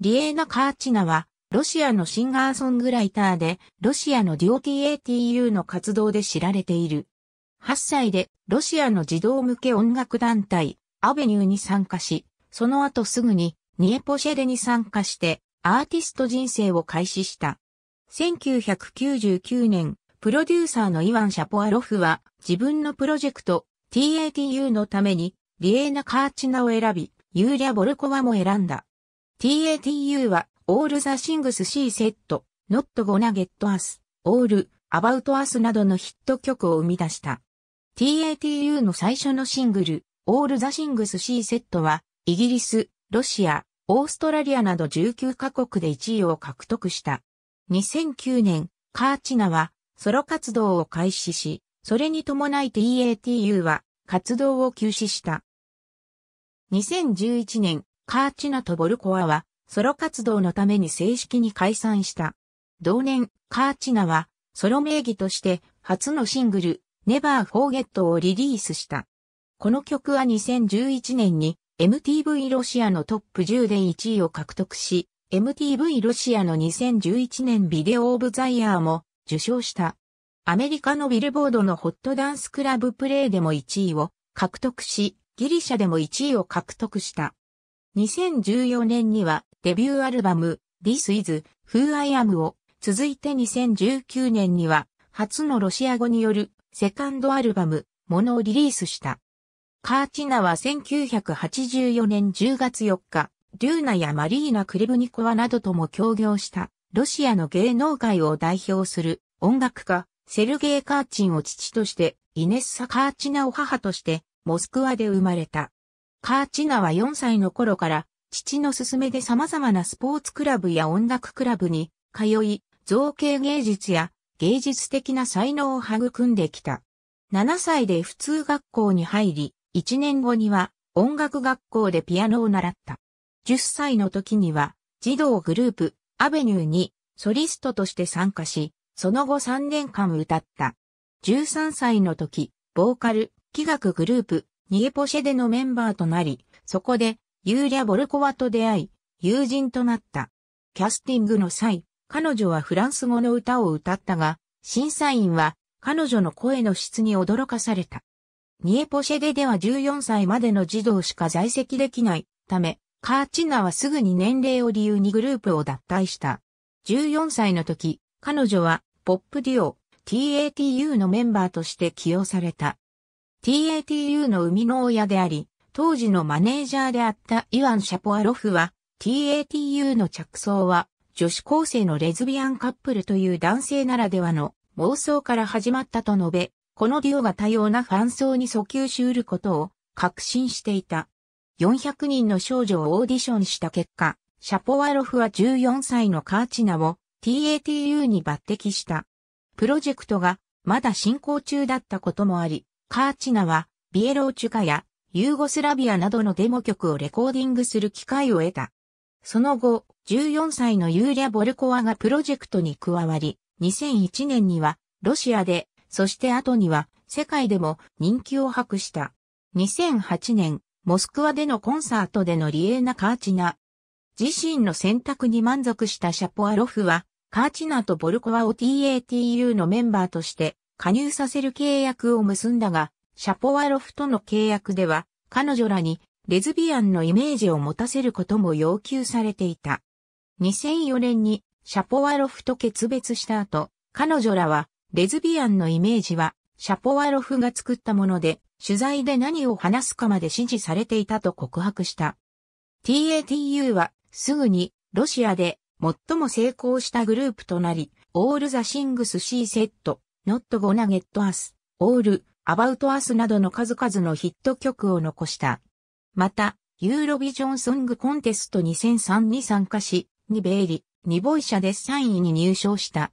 リエーナ・カーチナは、ロシアのシンガーソングライターで、ロシアのデュオ TATU の活動で知られている。8歳で、ロシアの児童向け音楽団体、アベニューに参加し、その後すぐに、ニエポシェレに参加して、アーティスト人生を開始した。1999年、プロデューサーのイワン・シャポアロフは、自分のプロジェクト、TATU のために、リエーナ・カーチナを選び、ユーリャ・ボルコワも選んだ。TATU は All the Things She s Not Gonna Get Us, All, About Us などのヒット曲を生み出した。TATU の最初のシングル All the Things s e はイギリス、ロシア、オーストラリアなど19カ国で1位を獲得した。2009年、カーチナはソロ活動を開始し、それに伴い TATU は活動を休止した。2011年、カーチナとボルコアはソロ活動のために正式に解散した。同年、カーチナはソロ名義として初のシングル Never Forget をリリースした。この曲は2011年に MTV ロシアのトップ10で1位を獲得し、MTV ロシアの2011年ビデオオブザイヤーも受賞した。アメリカのビルボードのホットダンスクラブプレイでも1位を獲得し、ギリシャでも1位を獲得した。2014年にはデビューアルバム This is Who I Am を、続いて2019年には初のロシア語によるセカンドアルバムものをリリースした。カーチナは1984年10月4日、デューナやマリーナ・クレブニコワなどとも協業した、ロシアの芸能界を代表する音楽家、セルゲイ・カーチンを父として、イネッサ・カーチナを母として、モスクワで生まれた。カーチナは4歳の頃から、父の勧めで様々なスポーツクラブや音楽クラブに通い、造形芸術や芸術的な才能を育んできた。7歳で普通学校に入り、1年後には音楽学校でピアノを習った。10歳の時には児童グループアベニューにソリストとして参加し、その後3年間歌った。13歳の時、ボーカル、器楽グループニエポシェデのメンバーとなり、そこで、ユーリャ・ボルコワと出会い、友人となった。キャスティングの際、彼女はフランス語の歌を歌ったが、審査員は彼女の声の質に驚かされた。ニエポシェデでは14歳までの児童しか在籍できないため、カーチナはすぐに年齢を理由にグループを脱退した。14歳の時、彼女はポップデュオ TATU のメンバーとして起用された。TATU の生みの親であり、当時のマネージャーであったイワン・シャポアロフは、TATU の着想は、女子高生のレズビアンカップルという男性ならではの妄想から始まったと述べ、このデュオが多様なファン層に訴求し得ることを確信していた。400人の少女をオーディションした結果、シャポワロフは14歳のカーチナを TATU に抜擢した。プロジェクトがまだ進行中だったこともあり、カーチナは、ビエローチュカや、ユーゴスラビアなどのデモ曲をレコーディングする機会を得た。その後、14歳のユーリャ・ボルコワがプロジェクトに加わり、2001年には、ロシアで、そして後には、世界でも人気を博した。2008年、モスクワでのコンサートでのリエーナ・カーチナ。自身の選択に満足したシャポアロフは、カーチナとボルコワを TATU のメンバーとして加入させる契約を結んだが、シャポワロフとの契約では、彼女らにレズビアンのイメージを持たせることも要求されていた。2004年にシャポワロフと決別した後、彼女らはレズビアンのイメージはシャポワロフが作ったもので、取材で何を話すかまで指示されていたと告白した。TATU はすぐにロシアで最も成功したグループとなり、オールザシングスシーセット、Not Gonna Get Us、All、About Us などの数々のヒット曲を残した。また、ユーロビジョンソングコンテスト2003に参加し、2ベイリ、2ボイシャで3位に入賞した。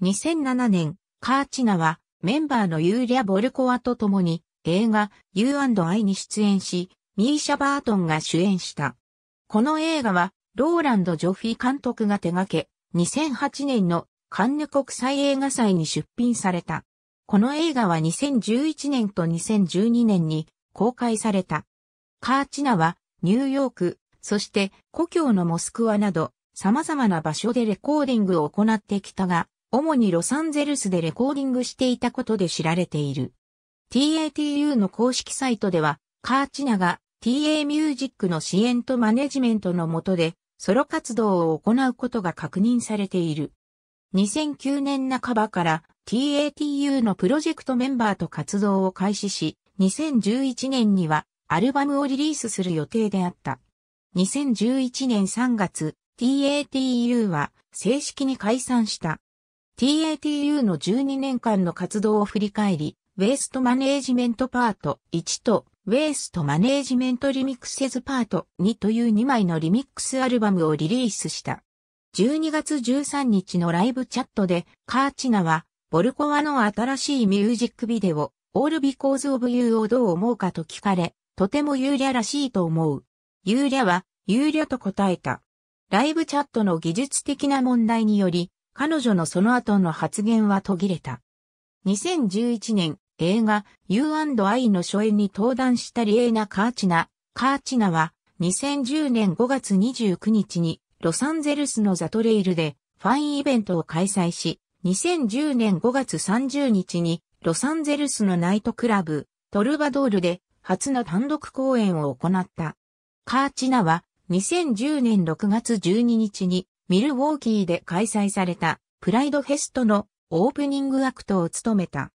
2007年、カーチナはメンバーのユーリア・ボルコワと共に映画 U&I に出演し、ミーシャ・バートンが主演した。この映画はローランド・ジョフィ監督が手掛け、2008年のカンヌ国際映画祭に出品された。この映画は2011年と2012年に公開された。カーチナはニューヨーク、そして故郷のモスクワなど様々な場所でレコーディングを行ってきたが、主にロサンゼルスでレコーディングしていたことで知られている。TATU の公式サイトでは、カーチナが TA ミュージックの支援とマネジメントのもとでソロ活動を行うことが確認されている。2009年半ばから TATU のプロジェクトメンバーと活動を開始し、2011年にはアルバムをリリースする予定であった。2011年3月、TATU は正式に解散した。TATU の12年間の活動を振り返り、ウェストマネージメントパート1とウェストマネージメントリミックスセズパート2という2枚のリミックスアルバムをリリースした。12月13日のライブチャットで、カーチナは、ボルコワの新しいミュージックビデオ、オールビコーズオブユーをどう思うかと聞かれ、とてもユーリャらしいと思う。ユーリャは、ユーリャと答えた。ライブチャットの技術的な問題により、彼女のその後の発言は途切れた。2011年、映画 U&I の初演に登壇したリエーナ・カーチナ。カーチナは2010年5月29日にロサンゼルスのザトレイルでファインイベントを開催し、2010年5月30日にロサンゼルスのナイトクラブ、トルバドールで初の単独公演を行った。カーチナは2010年6月12日にミルウォーキーで開催されたプライドフェストのオープニングアクトを務めた。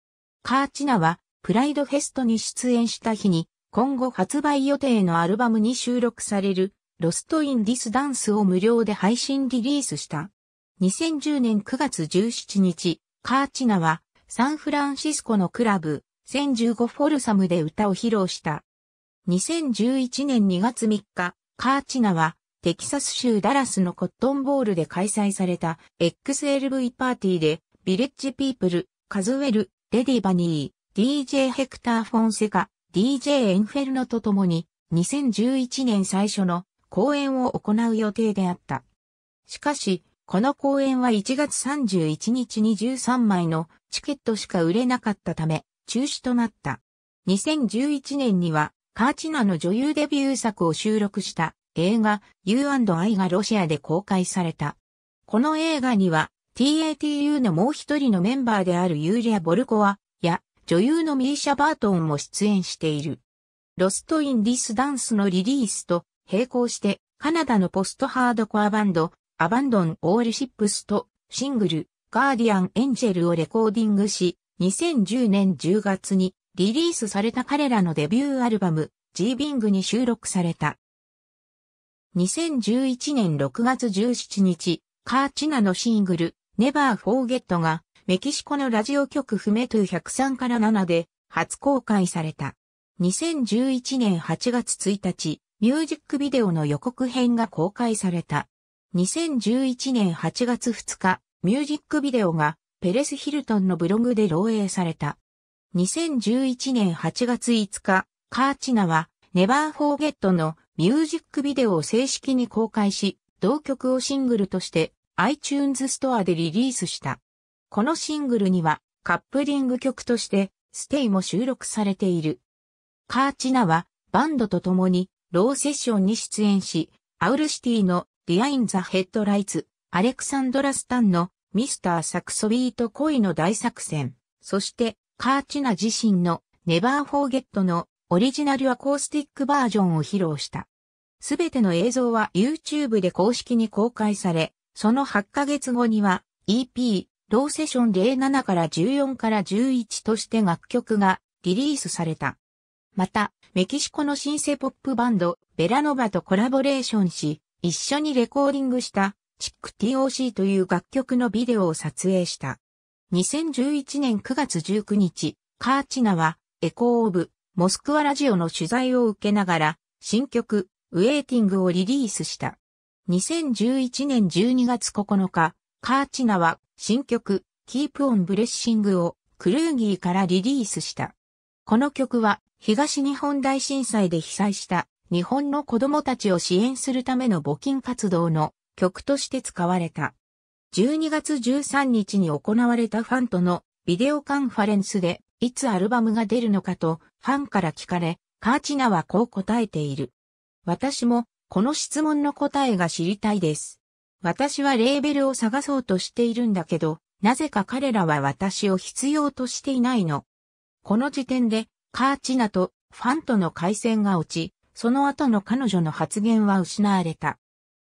カーチナはプライドフェストに出演した日に今後発売予定のアルバムに収録されるロストインディスダンスを無料で配信リリースした。2010年9月17日、カーチナはサンフランシスコのクラブ、1015フォルサムで歌を披露した。2011年2月3日、カーチナはテキサス州ダラスのコットンボールで開催された XLV パーティーでビレッジピープル、カズウェル、レディバニー、DJ ヘクター・フォンセカ、DJ エンフェルノと共に2011年最初の公演を行う予定であった。しかし、この公演は1月31日に13枚のチケットしか売れなかったため、中止となった。2011年には、カーチナの女優デビュー作を収録した映画 U&I がロシアで公開された。この映画には TATU のもう一人のメンバーであるユーリア・ボルコワや女優のミーシャ・バートンも出演している。ロスト・イン・ディス・ダンスのリリースと並行して、カナダのポストハードコアバンド、アバンドン・オールシップスと、シングル、ガーディアン・エンジェルをレコーディングし、2010年10月にリリースされた彼らのデビューアルバム、G ビングに収録された。2011年6月17日、カーチナのシングル、Never Forget が、メキシコのラジオ局フメトゥ103から7で初公開された。2011年8月1日、ミュージックビデオの予告編が公開された。2011年8月2日、ミュージックビデオがペレス・ヒルトンのブログで漏洩された。2011年8月5日、カーチナはネバーフォーゲットのミュージックビデオを正式に公開し、同曲をシングルとして iTunes ストアでリリースした。このシングルにはカップリング曲としてステイも収録されている。カーチナはバンドと共にローセッションに出演し、アウルシティのディアイン・ザ・ヘッドライツ、アレクサンドラ・スタンのミスター・サクソビート恋の大作戦、そしてカーチナ自身のネバー・フォーゲットのオリジナルアコースティックバージョンを披露した。すべての映像は YouTube で公式に公開され、その8ヶ月後には EP、ローセッション07から14から11として楽曲がリリースされた。また、メキシコのシンセポップバンド、ベラノバとコラボレーションし、一緒にレコーディングした、チック TOC という楽曲のビデオを撮影した。2011年9月19日、カーチナは、エコーオブ、モスクワラジオの取材を受けながら、新曲、ウェイティングをリリースした。2011年12月9日、カーチナは新曲、キープオンブレッシングをクルーギーからリリースした。この曲は東日本大震災で被災した日本の子供たちを支援するための募金活動の曲として使われた。12月13日に行われたファンとのビデオカンファレンスで、いつアルバムが出るのかとファンから聞かれ、カーチナはこう答えている。私もこの質問の答えが知りたいです。私はレーベルを探そうとしているんだけど、なぜか彼らは私を必要としていないの。この時点でカーチナとファンとの回線が落ち、その後の彼女の発言は失われた。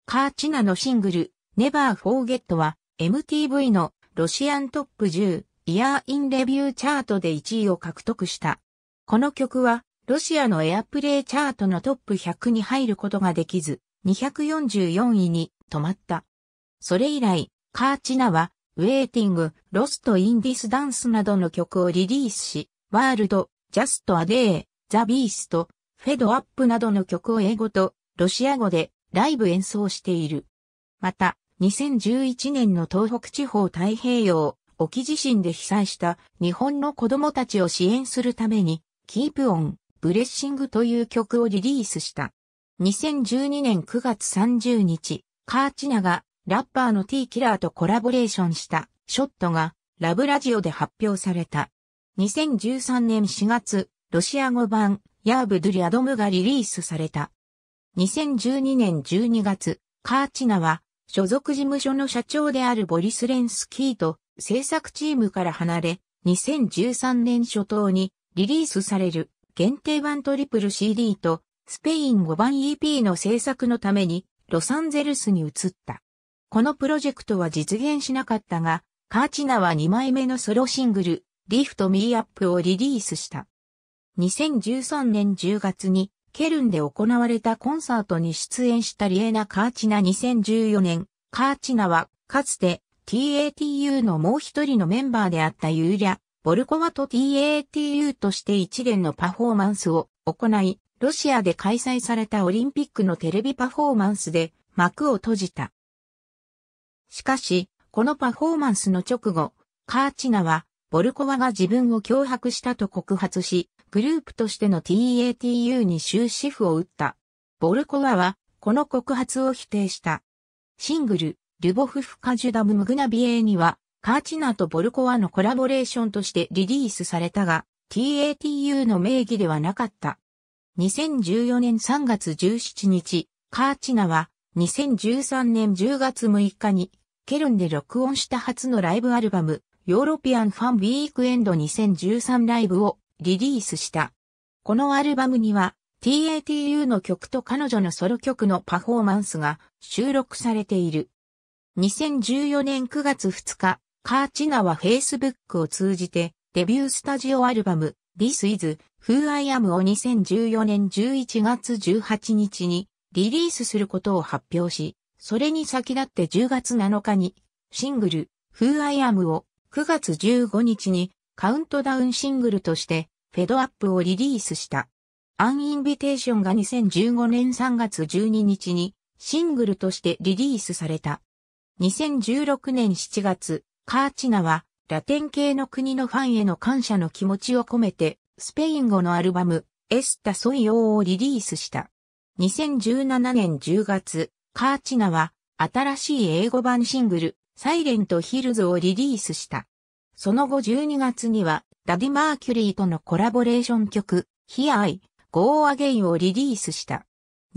カーチナのシングル、Never Forget は MTV のロシアントップ10イヤーインレビューチャートで1位を獲得した。この曲はロシアのエアプレイチャートのトップ100に入ることができず、244位に止まった。それ以来、カーチナは、ウェイティング、ロスト・イン・ディス・ダンスなどの曲をリリースし、ワールド、Just a Day、The Beast、Fed Up などの曲を英語とロシア語でライブ演奏している。また、2011年の東北地方太平洋沖地震で被災した日本の子供たちを支援するために、Keep On、ブレッシングという曲をリリースした。2012年9月30日、カーチナがラッパーの T キラーとコラボレーションしたショットがラブラジオで発表された。2013年4月、ロシア語版、ヤーブドゥリアドムがリリースされた。2012年12月、カーチナは、所属事務所の社長であるボリス・レンスキーと制作チームから離れ、2013年初頭にリリースされる限定版トリプル CD とスペイン5番 EP の制作のためにロサンゼルスに移った。このプロジェクトは実現しなかったが、カーチナは2枚目のソロシングル、リフトミーアップをリリースした。2013年10月にケルンで行われたコンサートに出演したリエナ・カーチナ2014年、カーチナはかつて TATU のもう一人のメンバーであったユーリャ、ボルコワと TATU として一連のパフォーマンスを行い、ロシアで開催されたオリンピックのテレビパフォーマンスで幕を閉じた。しかし、このパフォーマンスの直後、カーチナはボルコワが自分を脅迫したと告発し、グループとしての TATU に終止符を打った。ボルコワは、この告発を否定した。シングル、ルボフフカジュダムムグナビエーには、カーチナとボルコワのコラボレーションとしてリリースされたが、TATU の名義ではなかった。2014年3月17日、カーチナは2013年10月6日にケルンで録音した初のライブアルバムヨーロピアンファンウィークエンド2013ライブをリリースした。このアルバムには TATU の曲と彼女のソロ曲のパフォーマンスが収録されている。2014年9月2日、カーチナは Facebook を通じてデビュースタジオアルバム This is Who I Am を2014年11月18日にリリースすることを発表し、それに先立って10月7日にシングル Who I Am を9月15日にカウントダウンシングルとしてフェドアップをリリースした。アンインビテーションが2015年3月12日にシングルとしてリリースされた。2016年7月、カーチナはラテン系の国のファンへの感謝の気持ちを込めてスペイン語のアルバムエスタソイオーをリリースした。2017年10月、カーチナは新しい英語版シングルサイレントヒルズをリリースした。その後12月には、ダディ・マーキュリーとのコラボレーション曲、ヒアイ、ゴー・アゲインをリリースした。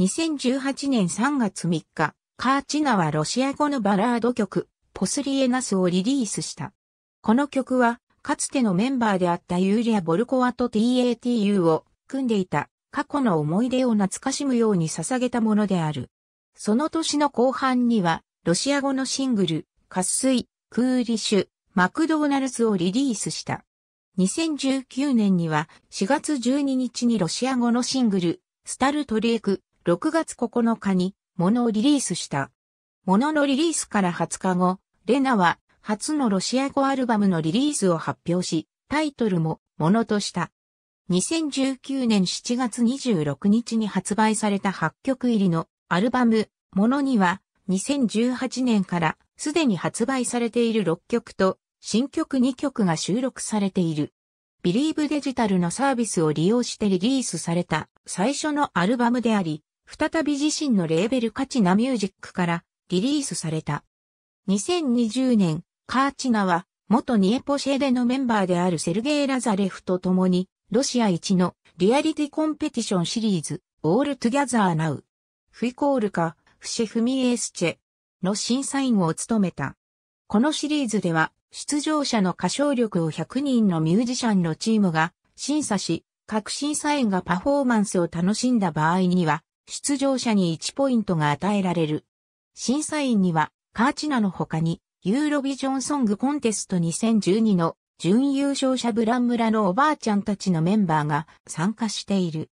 2018年3月3日、カーチナはロシア語のバラード曲、ポスリエナスをリリースした。この曲は、かつてのメンバーであったユーリア・ボルコワと TATU を組んでいた過去の思い出を懐かしむように捧げたものである。その年の後半には、ロシア語のシングル、渇水、クーリッシュ、マクドーナルズをリリースした。2019年には4月12日にロシア語のシングル、スタルトリエク、6月9日に、ものをリリースした。もののリリースから20日後、レナは初のロシア語アルバムのリリースを発表し、タイトルも、ものとした。2019年7月26日に発売された8曲入りのアルバム、モノには、2018年からすでに発売されている6曲と新曲2曲が収録されている。ビリーブデジタルのサービスを利用してリリースされた最初のアルバムであり、再び自身のレーベルカチナミュージックからリリースされた。2020年、カーチナは元ニエポシェデのメンバーであるセルゲイ・ラザレフと共に、ロシア一のリアリティコンペティションシリーズ、オールトゥギャザーナウ。フィコールか、フシェフミエスチェ、の審査員を務めた。このシリーズでは、出場者の歌唱力を100人のミュージシャンのチームが審査し、各審査員がパフォーマンスを楽しんだ場合には、出場者に1ポイントが与えられる。審査員には、カーチナの他に、ユーロビジョンソングコンテスト2012の準優勝者ブラン村のおばあちゃんたちのメンバーが参加している。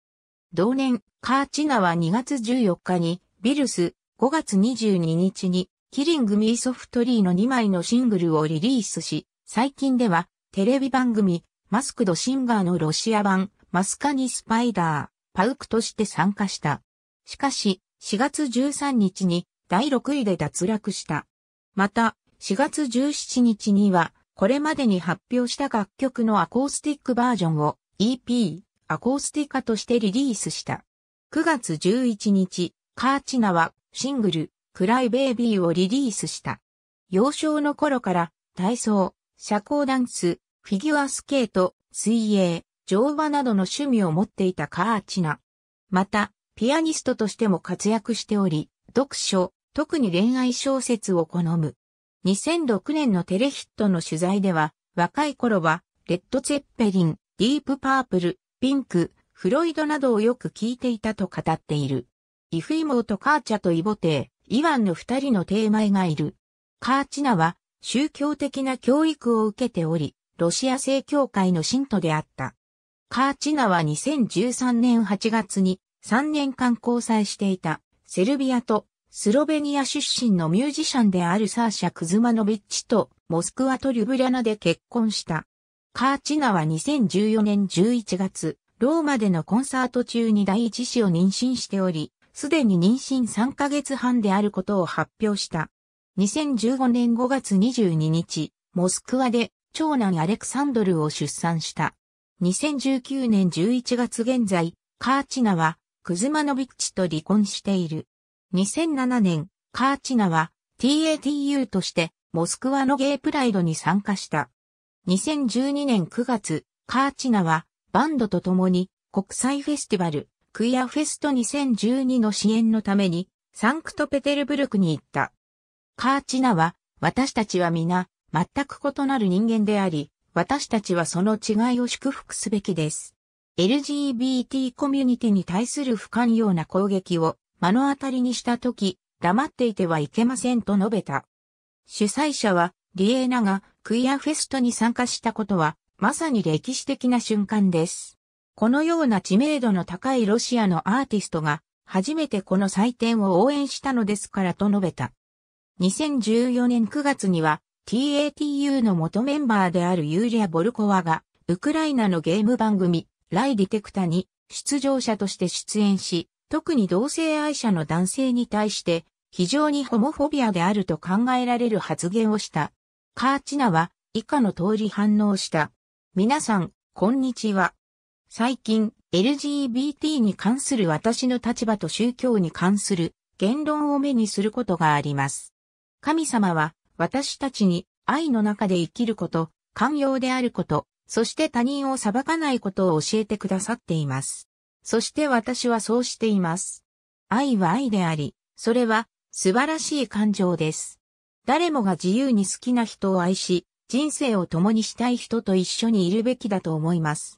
同年、カーチナは2月14日に、ビルス、5月22日に、キリングミーソフトリーの2枚のシングルをリリースし、最近では、テレビ番組、マスクドシンガーのロシア版、マスカニスパイダー、パウクとして参加した。しかし、4月13日に第6位で脱落した。また、4月17日には、これまでに発表した楽曲のアコースティックバージョンを EP、アコースティカとしてリリースした。9月11日、カーチナはシングル、クライベイビーをリリースした。幼少の頃から、体操、社交ダンス、フィギュアスケート、水泳、乗馬などの趣味を持っていたカーチナ。また、ピアニストとしても活躍しており、読書、特に恋愛小説を好む。2006年のテレヒットの取材では、若い頃は、レッド・ツェッペリン、ディープ・パープル、ピンク、フロイドなどをよく聞いていたと語っている。イフイモウとカーチャとイボテイ、イワンの二人のマ前がいる。カーチナは宗教的な教育を受けており、ロシア正教会の信徒であった。カーチナは2013年8月に3年間交際していたセルビアとスロベニア出身のミュージシャンであるサーシャ・クズマノビッチとモスクワとリュブリャナで結婚した。カーチナは2014年11月、ローマでのコンサート中に第一子を妊娠しており、すでに妊娠3ヶ月半であることを発表した。2015年5月22日、モスクワで長男アレクサンドルを出産した。2019年11月現在、カーチナはクズマノビッチと離婚している。2007年、カーチナは TATU としてモスクワのゲイプライドに参加した。2012年9月、カーチナはバンドと共に国際フェスティバルクイアフェスト2012の支援のために、サンクトペテルブルクに行った。カーチナは、私たちは皆、全く異なる人間であり、私たちはその違いを祝福すべきです。LGBT コミュニティに対する不寛容な攻撃を目の当たりにしたとき、黙っていてはいけませんと述べた。主催者は、リエーナがクイアフェストに参加したことは、まさに歴史的な瞬間です。このような知名度の高いロシアのアーティストが、初めてこの祭典を応援したのですからと述べた。2014年9月には、TATU の元メンバーであるユーリア・ボルコワが、ウクライナのゲーム番組、ライ・ディテクタに出場者として出演し、特に同性愛者の男性に対して、非常にホモフォビアであると考えられる発言をした。カーチナは以下の通り反応した。皆さん、こんにちは。最近、LGBT に関する私の立場と宗教に関する言論を目にすることがあります。神様は私たちに愛の中で生きること、寛容であること、そして他人を裁かないことを教えてくださっています。そして私はそうしています。愛は愛であり、それは素晴らしい感情です。誰もが自由に好きな人を愛し、人生を共にしたい人と一緒にいるべきだと思います。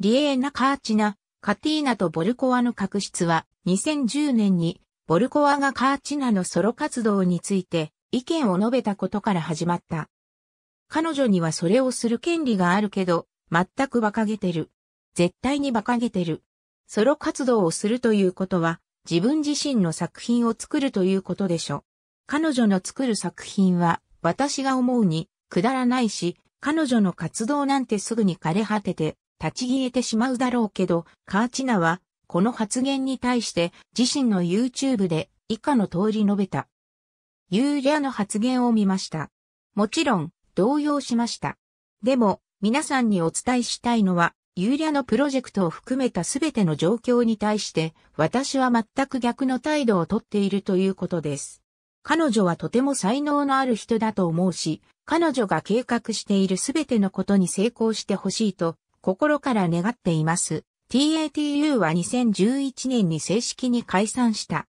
リエーナ・カーチナ、カティーナとボルコワの確執は2010年にボルコワがカーチナのソロ活動について意見を述べたことから始まった。彼女にはそれをする権利があるけど、全く馬鹿げてる。絶対に馬鹿げてる。ソロ活動をするということは、自分自身の作品を作るということでしょ。彼女の作る作品は、私が思うに、くだらないし、彼女の活動なんてすぐに枯れ果てて、立ち消えてしまうだろうけど、カーチナは、この発言に対して自身の YouTube で以下の通り述べた。ユーリャの発言を見ました。もちろん、動揺しました。でも、皆さんにお伝えしたいのは、ユーリャのプロジェクトを含めた全ての状況に対して、私は全く逆の態度をとっているということです。彼女はとても才能のある人だと思うし、彼女が計画している全てのことに成功してほしいと心から願っています。TATU は2011年に正式に解散した。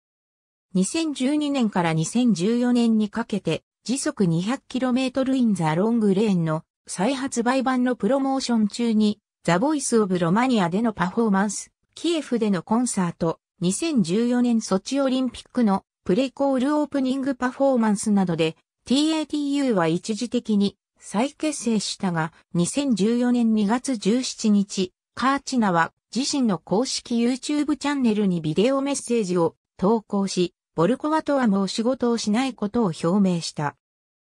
2012年から2014年にかけて、時速 200km in the long lane の再発売版のプロモーション中に、ザ・ボイス・オブ・ロマニアでのパフォーマンス、キエフでのコンサート、2014年ソチオリンピックのプレコールオープニングパフォーマンスなどで、TATU は一時的に再結成したが、2014年2月17日、カーチナは自身の公式 YouTube チャンネルにビデオメッセージを投稿し、ボルコワとはもう仕事をしないことを表明した。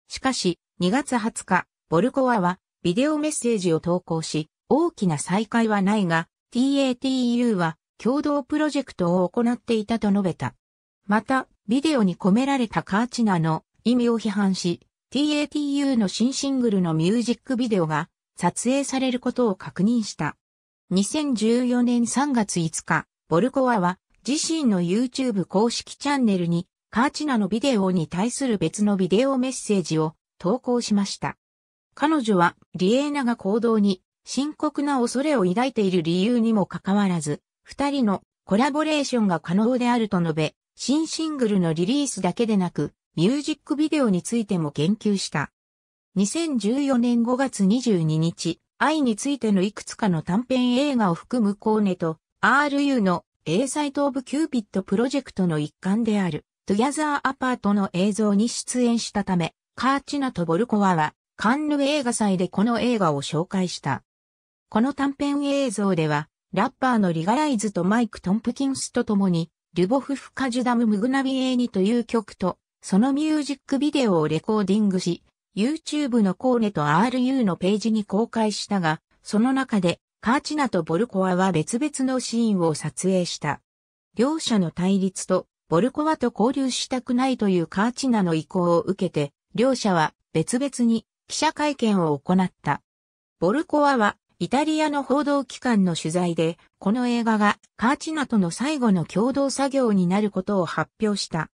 しかし、2月20日、ボルコワはビデオメッセージを投稿し、大きな再会はないが、TATU は共同プロジェクトを行っていたと述べた。また、ビデオに込められたカーチナの意味を批判し、TATU の新シングルのミュージックビデオが撮影されることを確認した。2014年3月5日、ボルコワは自身の YouTube 公式チャンネルにカーチナのビデオに対する別のビデオメッセージを投稿しました。彼女はリエーナが行動に深刻な恐れを抱いている理由にもかかわらず、二人のコラボレーションが可能であると述べ、新シングルのリリースだけでなく、ミュージックビデオについても言及した。2014年5月22日、愛についてのいくつかの短編映画を含むコーネと RU のイトオブキューピットプロジェクトの一環である Together アパートの映像に出演したため、カーチナとボルコワはカンヌ映画祭でこの映画を紹介した。この短編映像では、ラッパーのリガライズとマイク・トンプキンスと共に、ルボフ・フカジュダム・ムグナビエーニという曲と、そのミュージックビデオをレコーディングし、YouTube のコーネと RU のページに公開したが、その中でカーチナとボルコアは別々のシーンを撮影した。両者の対立と、ボルコワと交流したくないというカーチナの意向を受けて、両者は別々に記者会見を行った。ボルコワはイタリアの報道機関の取材で、この映画がカーチナとの最後の共同作業になることを発表した。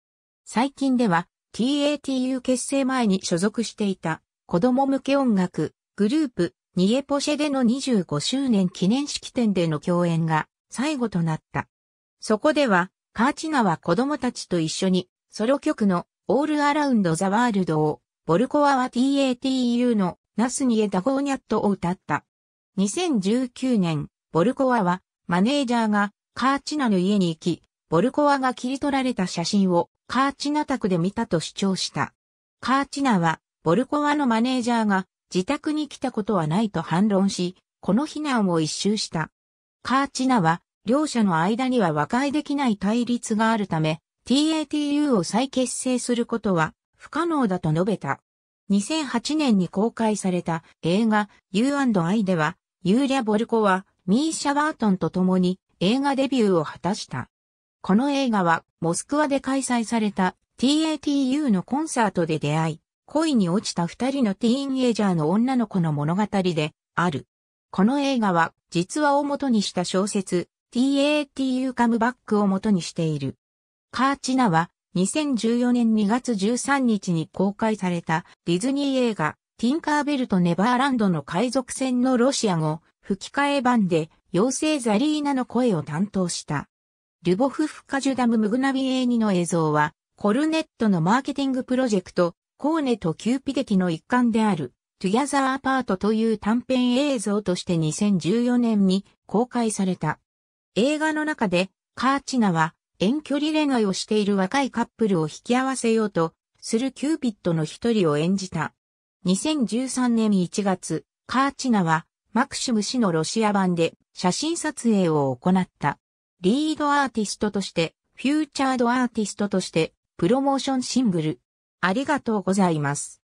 最近では TATU 結成前に所属していた子供向け音楽グループニエポシェでの25周年記念式典での共演が最後となった。そこではカーチナは子供たちと一緒にソロ曲のオールアラウンドザワールドをボルコアは TATU のナスニエダゴーニャットを歌った。2019年、ボルコアはマネージャーがカーチナの家に行き、ボルコワが切り取られた写真をカーチナ宅で見たと主張した。カーチナは、ボルコワのマネージャーが自宅に来たことはないと反論し、この非難を一周した。カーチナは、両者の間には和解できない対立があるため、TATU を再結成することは不可能だと述べた。2008年に公開された映画 U&I では、ユーリャ・ボルコはミーシャ・バートンと共に映画デビューを果たした。この映画は、モスクワで開催された TATU のコンサートで出会い、恋に落ちた二人のティーンエイジャーの女の子の物語である。この映画は、実話を元にした小説、TATU カムバックを元にしている。カーチナは、2014年2月13日に公開されたディズニー映画、ティンカーベルとネバーランドの海賊船のロシア語、吹き替え版で、妖精ザリーナの声を担当した。リュボフフカジュダムムグナビエーニの映像は、コルネットのマーケティングプロジェクト、コーネとキューピデキの一環である、トゥギャザーアパートという短編映像として2014年に公開された。映画の中で、カーチナは遠距離恋愛をしている若いカップルを引き合わせようとするキューピッドの一人を演じた。2013年1月、カーチナはマクシム氏のロシア版で写真撮影を行った。リードアーティストとして、フューチャードアーティストとして、プロモーションシングル。ありがとうございます。